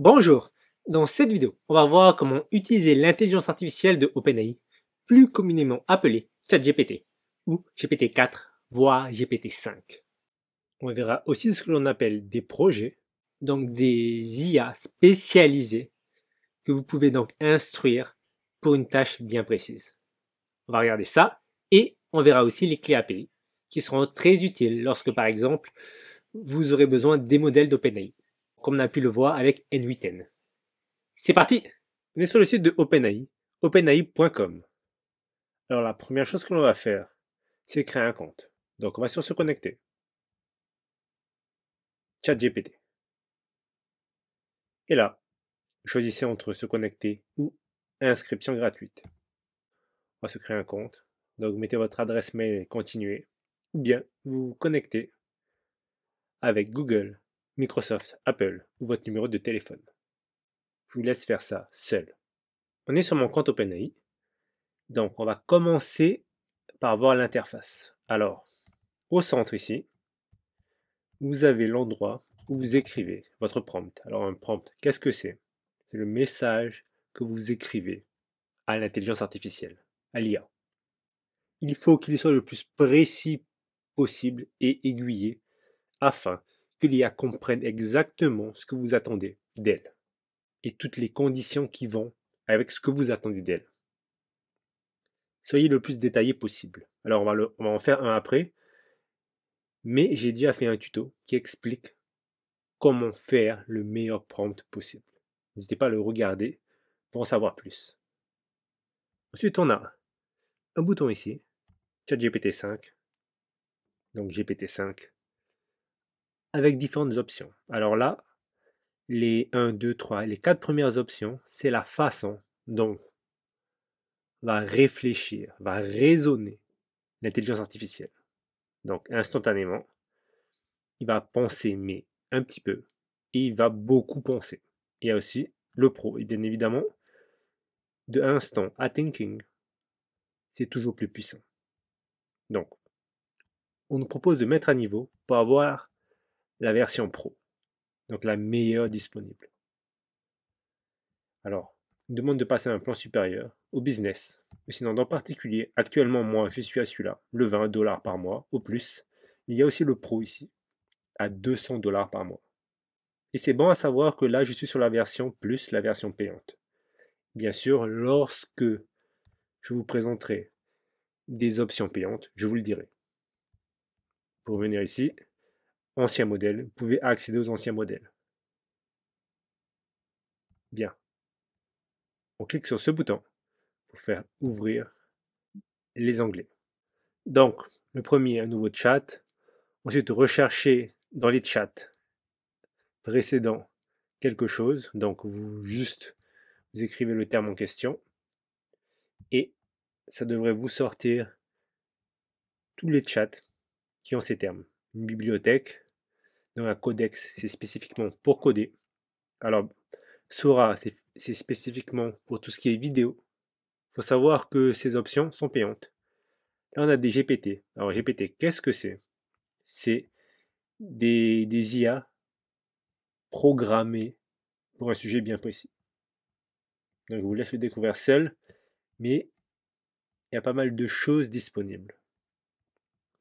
Bonjour, dans cette vidéo, on va voir comment utiliser l'intelligence artificielle de OpenAI, plus communément appelée ChatGPT ou GPT-4, voire GPT-5. On verra aussi ce que l'on appelle des projets, donc des IA spécialisées que vous pouvez donc instruire pour une tâche bien précise. On va regarder ça et on verra aussi les clés API qui seront très utiles lorsque par exemple vous aurez besoin des modèles d'OpenAI comme on a pu le voir avec N8N. C'est parti On est sur le site de OpenAI, openai.com. Alors la première chose que l'on va faire, c'est créer un compte. Donc on va sur se connecter. ChatGPT. Et là, choisissez entre se connecter ou inscription gratuite. On va se créer un compte. Donc mettez votre adresse mail et continuez. Ou bien vous vous connectez avec Google Microsoft, Apple ou votre numéro de téléphone. Je vous laisse faire ça seul. On est sur mon compte OpenAI. Donc, on va commencer par voir l'interface. Alors, au centre ici, vous avez l'endroit où vous écrivez votre prompt. Alors, un prompt, qu'est-ce que c'est C'est le message que vous écrivez à l'intelligence artificielle, à l'IA. Il faut qu'il soit le plus précis possible et aiguillé afin que l'IA comprenne exactement ce que vous attendez d'elle et toutes les conditions qui vont avec ce que vous attendez d'elle. Soyez le plus détaillé possible. Alors on va, va en faire un après, mais j'ai déjà fait un tuto qui explique comment faire le meilleur prompt possible. N'hésitez pas à le regarder pour en savoir plus. Ensuite, on a un bouton ici, chat gpt 5. Donc GPT 5 avec différentes options. Alors là, les 1, 2, 3, les 4 premières options, c'est la façon dont va réfléchir, va raisonner l'intelligence artificielle. Donc instantanément, il va penser, mais un petit peu, et il va beaucoup penser. Il y a aussi le pro, et bien évidemment, de instant à thinking, c'est toujours plus puissant. Donc, on nous propose de mettre à niveau pour avoir la version pro, donc la meilleure disponible. Alors, demande de passer à un plan supérieur, au business, mais sinon dans particulier, actuellement moi je suis à celui-là, le 20 dollars par mois, au plus. Il y a aussi le pro ici, à 200 dollars par mois. Et c'est bon à savoir que là je suis sur la version plus la version payante. Bien sûr, lorsque je vous présenterai des options payantes, je vous le dirai. Pour venir ici, anciens modèles, vous pouvez accéder aux anciens modèles. Bien. On clique sur ce bouton pour faire ouvrir les anglais. Donc, le premier, un nouveau chat. Ensuite, rechercher dans les chats précédents quelque chose. Donc, vous juste vous écrivez le terme en question et ça devrait vous sortir tous les chats qui ont ces termes. Une bibliothèque, dans la codex, c'est spécifiquement pour coder. Alors, Sora, c'est spécifiquement pour tout ce qui est vidéo. Il faut savoir que ces options sont payantes. Là, on a des GPT. Alors, GPT, qu'est-ce que c'est C'est des, IA programmées pour un sujet bien précis. Donc, je vous laisse le découvrir seul, mais il y a pas mal de choses disponibles.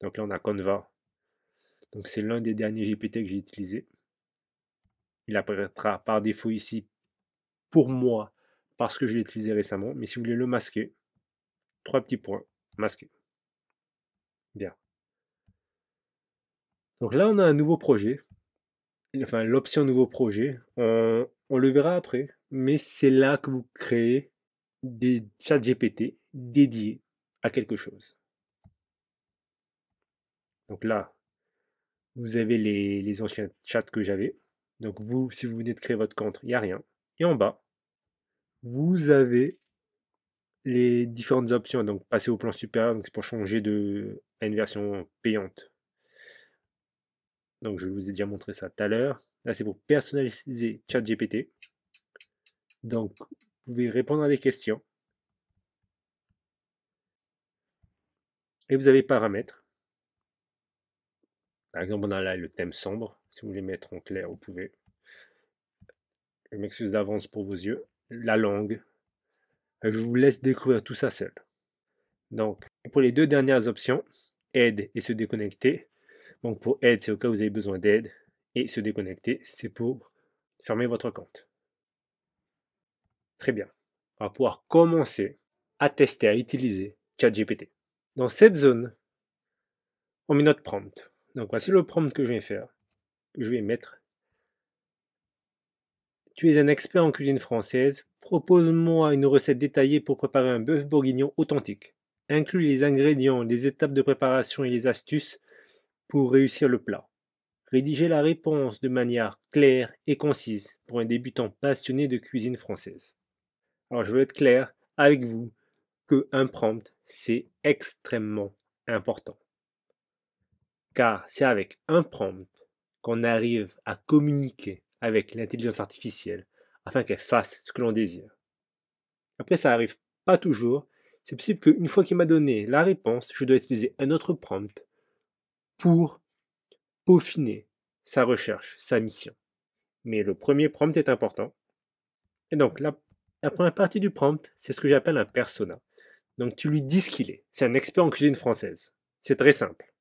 Donc là, on a Canva, donc c'est l'un des derniers GPT que j'ai utilisé. Il apparaîtra par défaut ici pour moi parce que je l'ai utilisé récemment. Mais si vous voulez le masquer, trois petits points, masquer. Bien. Donc là, on a un nouveau projet. Enfin, l'option nouveau projet. On, on, le verra après. Mais c'est là que vous créez des chats GPT dédiés à quelque chose. Donc là, vous avez les, anciens chats que j'avais. Donc vous, si vous venez de créer votre compte, il n'y a rien. Et en bas, vous avez les différentes options. Donc passer au plan supérieur, donc c'est pour changer de à une version payante. Donc je vous ai déjà montré ça tout à l'heure. Là c'est pour personnaliser ChatGPT. Donc vous pouvez répondre à des questions. Et vous avez paramètres. Par exemple, on a là le thème sombre. Si vous voulez mettre en clair, vous pouvez. Je m'excuse d'avance pour vos yeux. La langue. Euh, je vous laisse découvrir tout ça seul. Donc, pour les deux dernières options, aide et se déconnecter. Donc, pour aide, c'est au cas où vous avez besoin d'aide. Et se déconnecter, c'est pour fermer votre compte. Très bien. On va pouvoir commencer à tester, à utiliser ChatGPT. Dans cette zone, on met notre prompt. Donc voici le prompt que je vais faire. Je vais mettre Tu es un expert en cuisine française, propose-moi une recette détaillée pour préparer un bœuf bourguignon authentique. Inclus les ingrédients, les étapes de préparation et les astuces pour réussir le plat. Rédigez la réponse de manière claire et concise pour un débutant passionné de cuisine française. Alors je veux être clair avec vous que un prompt, c'est extrêmement important car c'est avec un prompt qu'on arrive à communiquer avec l'intelligence artificielle afin qu'elle fasse ce que l'on désire. Après, ça n'arrive pas toujours. C'est possible qu'une fois qu'il m'a donné la réponse, je dois utiliser un autre prompt pour peaufiner sa recherche, sa mission. Mais le premier prompt est important. Et donc, la, la première partie du prompt, c'est ce que j'appelle un persona. Donc, tu lui dis ce qu'il est. C'est un expert en cuisine française. C'est très simple.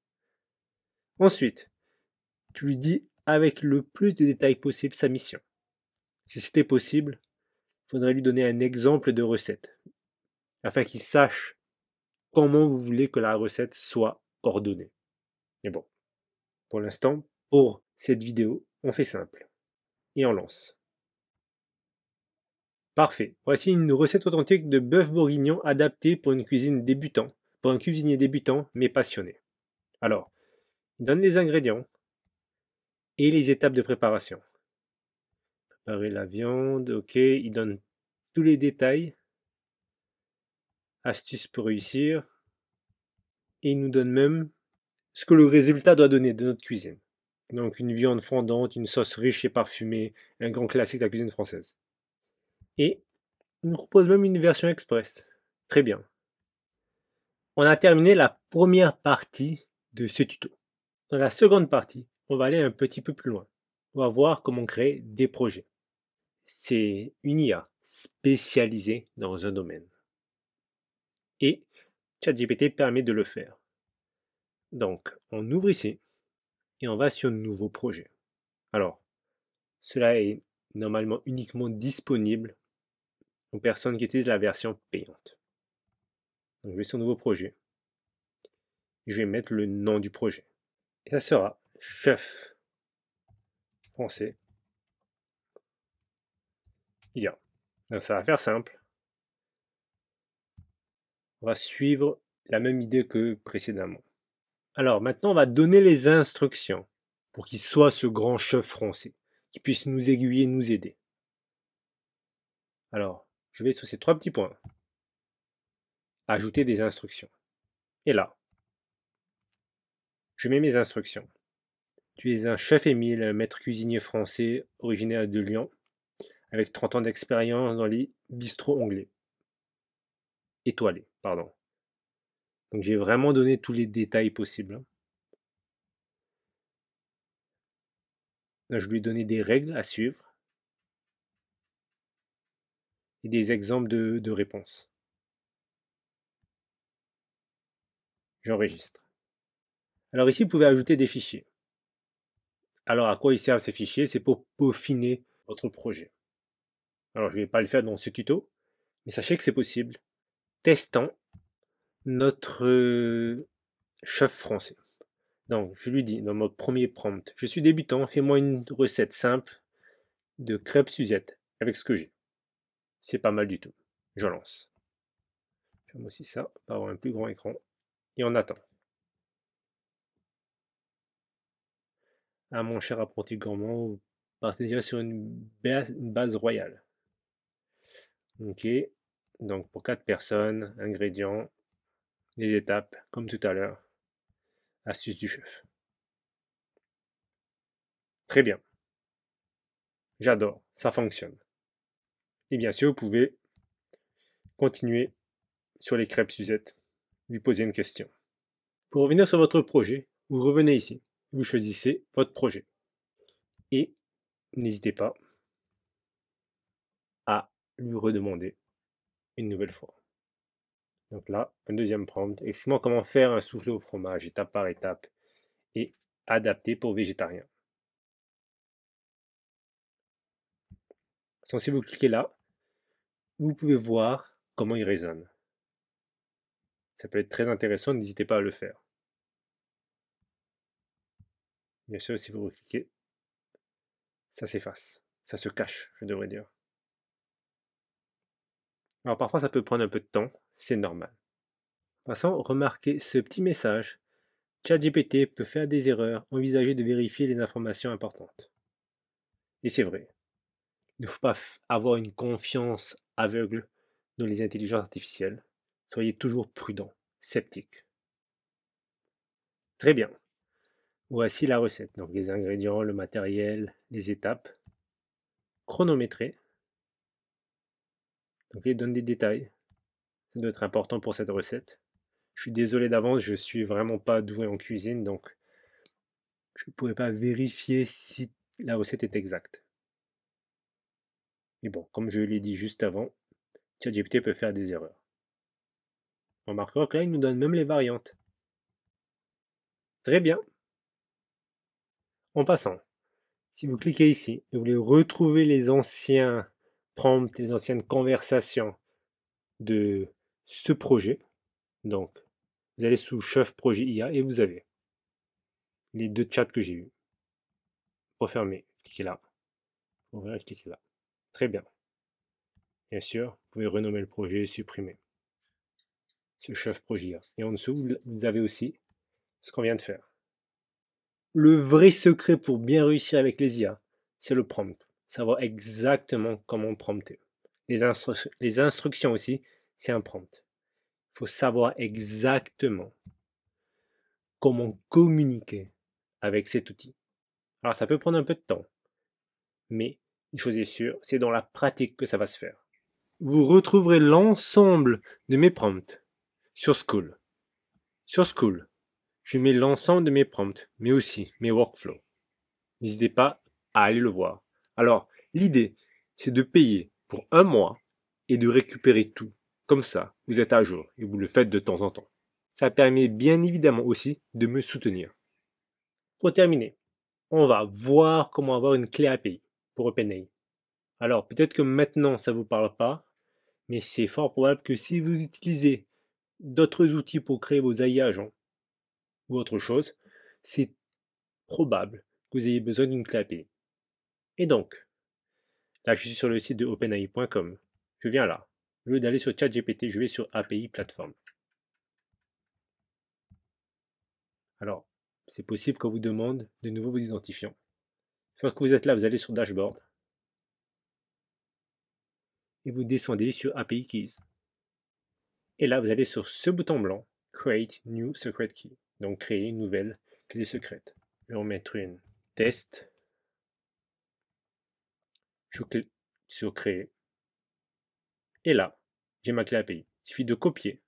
Ensuite, tu lui dis avec le plus de détails possible sa mission. Si c'était possible, il faudrait lui donner un exemple de recette, afin qu'il sache comment vous voulez que la recette soit ordonnée. Mais bon, pour l'instant, pour cette vidéo, on fait simple. Et on lance. Parfait. Voici une recette authentique de bœuf bourguignon adaptée pour une cuisine débutant, pour un cuisinier débutant mais passionné. Alors, il donne les ingrédients et les étapes de préparation. Préparer la viande, ok, il donne tous les détails, astuces pour réussir, et il nous donne même ce que le résultat doit donner de notre cuisine. Donc une viande fondante, une sauce riche et parfumée, un grand classique de la cuisine française. Et il nous propose même une version express. Très bien. On a terminé la première partie de ce tuto. Dans la seconde partie, on va aller un petit peu plus loin. On va voir comment créer des projets. C'est une IA spécialisée dans un domaine. Et ChatGPT permet de le faire. Donc, on ouvre ici et on va sur Nouveau projet. Alors, cela est normalement uniquement disponible aux personnes qui utilisent la version payante. Donc, je vais sur Nouveau projet. Je vais mettre le nom du projet. Et ça sera chef français. Bien. Donc ça va faire simple. On va suivre la même idée que précédemment. Alors maintenant, on va donner les instructions pour qu'il soit ce grand chef français, qui puisse nous aiguiller, nous aider. Alors, je vais sur ces trois petits points. Ajouter des instructions. Et là, je mets mes instructions. Tu es un chef Émile, maître cuisinier français originaire de Lyon, avec 30 ans d'expérience dans les bistrots anglais. Étoilés, pardon. Donc j'ai vraiment donné tous les détails possibles. Hein. je lui ai donné des règles à suivre et des exemples de, de réponses. J'enregistre. Alors ici, vous pouvez ajouter des fichiers. Alors à quoi ils servent ces fichiers C'est pour peaufiner votre projet. Alors je ne vais pas le faire dans ce tuto, mais sachez que c'est possible. testant notre chef euh, français. Donc je lui dis dans mon premier prompt, je suis débutant, fais-moi une recette simple de crêpes Suzette avec ce que j'ai. C'est pas mal du tout. Je lance. Je Ferme aussi ça, pour avoir un plus grand écran. Et on attend. mon cher apprenti gourmand, partez déjà sur une base, royale. Ok, donc pour quatre personnes, ingrédients, les étapes, comme tout à l'heure. Astuce du chef. Très bien. J'adore, ça fonctionne. Et bien sûr, vous pouvez continuer sur les crêpes Suzette, lui poser une question. Pour revenir sur votre projet, vous revenez ici vous choisissez votre projet. Et n'hésitez pas à lui redemander une nouvelle fois. Donc là, un deuxième prompt. Explique-moi comment faire un soufflé au fromage étape par étape et adapté pour végétarien. si vous cliquez là, vous pouvez voir comment il résonne. Ça peut être très intéressant, n'hésitez pas à le faire. Bien sûr, si vous cliquez, ça s'efface. Ça se cache, je devrais dire. Alors parfois, ça peut prendre un peu de temps, c'est normal. Passons, remarquez ce petit message. ChatGPT peut faire des erreurs, Envisagez de vérifier les informations importantes. Et c'est vrai. Il ne faut pas avoir une confiance aveugle dans les intelligences artificielles. Soyez toujours prudent, sceptique. Très bien. Voici la recette, donc les ingrédients, le matériel, les étapes, chronométrées. Donc il donne des détails, ça doit être important pour cette recette. Je suis désolé d'avance, je ne suis vraiment pas doué en cuisine, donc je ne pourrais pas vérifier si la recette est exacte. Mais bon, comme je l'ai dit juste avant, ChatGPT peut faire des erreurs. On remarquera que là, il nous donne même les variantes. Très bien, en passant, si vous cliquez ici et vous voulez retrouver les anciens prompts, les anciennes conversations de ce projet, donc vous allez sous chef projet IA et vous avez les deux chats que j'ai eu. Pour fermer, cliquez là. Pour cliquez là. Très bien. Bien sûr, vous pouvez renommer le projet et supprimer ce chef projet IA. Et en dessous, vous avez aussi ce qu'on vient de faire le vrai secret pour bien réussir avec les IA, c'est le prompt. Savoir exactement comment prompter. Les, instructions aussi, c'est un prompt. Il faut savoir exactement comment communiquer avec cet outil. Alors ça peut prendre un peu de temps, mais une chose est sûre, c'est dans la pratique que ça va se faire. Vous retrouverez l'ensemble de mes prompts sur School. Sur School, je mets l'ensemble de mes prompts, mais aussi mes workflows. N'hésitez pas à aller le voir. Alors, l'idée, c'est de payer pour un mois et de récupérer tout. Comme ça, vous êtes à jour et vous le faites de temps en temps. Ça permet bien évidemment aussi de me soutenir. Pour terminer, on va voir comment avoir une clé API pour OpenAI. Alors, peut-être que maintenant, ça ne vous parle pas, mais c'est fort probable que si vous utilisez d'autres outils pour créer vos AI agents, ou autre chose, c'est probable que vous ayez besoin d'une clé API. Et donc, là je suis sur le site de openai.com. Je viens là. Au lieu d'aller sur ChatGPT, je vais sur API Platform. Alors, c'est possible qu'on vous demande de nouveau vos identifiants. Une que vous êtes là, vous allez sur Dashboard. Et vous descendez sur API Keys. Et là, vous allez sur ce bouton blanc, Create New Secret Key. Donc créer une nouvelle clé secrète. Je vais en mettre une test. Je clique sur créer. Et là, j'ai ma clé API. Il suffit de copier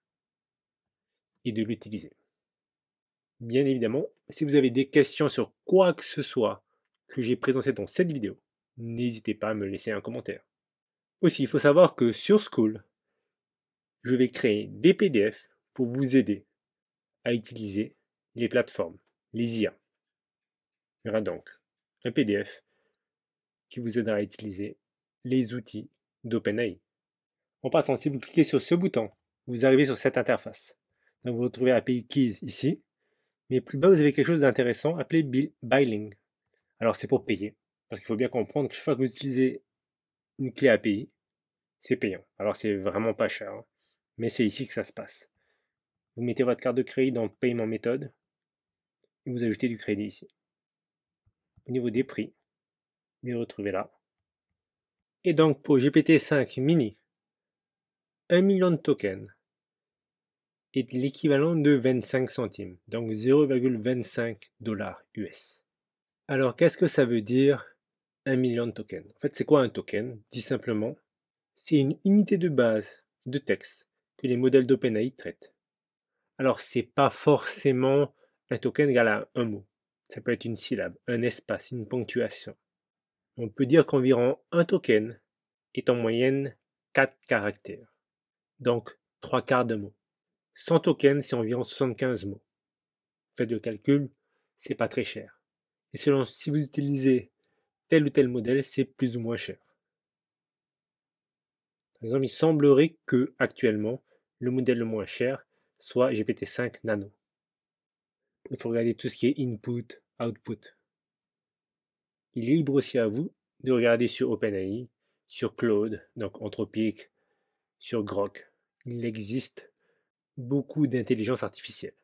et de l'utiliser. Bien évidemment, si vous avez des questions sur quoi que ce soit que j'ai présenté dans cette vidéo, n'hésitez pas à me laisser un commentaire. Aussi, il faut savoir que sur School, je vais créer des PDF pour vous aider à utiliser les plateformes, les IA. Il y aura donc un PDF qui vous aidera à utiliser les outils d'OpenAI. En passant, si vous cliquez sur ce bouton, vous arrivez sur cette interface. Donc vous retrouvez API Keys ici, mais plus bas vous avez quelque chose d'intéressant appelé Billing. Alors c'est pour payer, parce qu'il faut bien comprendre que chaque fois que vous utilisez une clé API, c'est payant. Alors c'est vraiment pas cher, hein. mais c'est ici que ça se passe. Vous mettez votre carte de crédit dans Payment méthode, vous ajoutez du crédit ici. Au niveau des prix, vous les retrouvez là. Et donc pour GPT-5 mini, un million de tokens est l'équivalent de 25 centimes, donc 0,25 dollars US. Alors qu'est-ce que ça veut dire 1 million de tokens En fait, c'est quoi un token Dit simplement, c'est une unité de base de texte que les modèles d'OpenAI traitent. Alors c'est pas forcément un token égale à un mot. Ça peut être une syllabe, un espace, une ponctuation. On peut dire qu'environ un token est en moyenne 4 caractères, donc trois quarts de mot. 100 tokens, c'est environ 75 mots. Faites le calcul, c'est pas très cher. Et selon si vous utilisez tel ou tel modèle, c'est plus ou moins cher. Par exemple, il semblerait que, actuellement, le modèle le moins cher soit GPT-5 Nano il faut regarder tout ce qui est input, output. Il est libre aussi à vous de regarder sur OpenAI, sur Claude, donc Anthropic, sur Grok. Il existe beaucoup d'intelligence artificielle.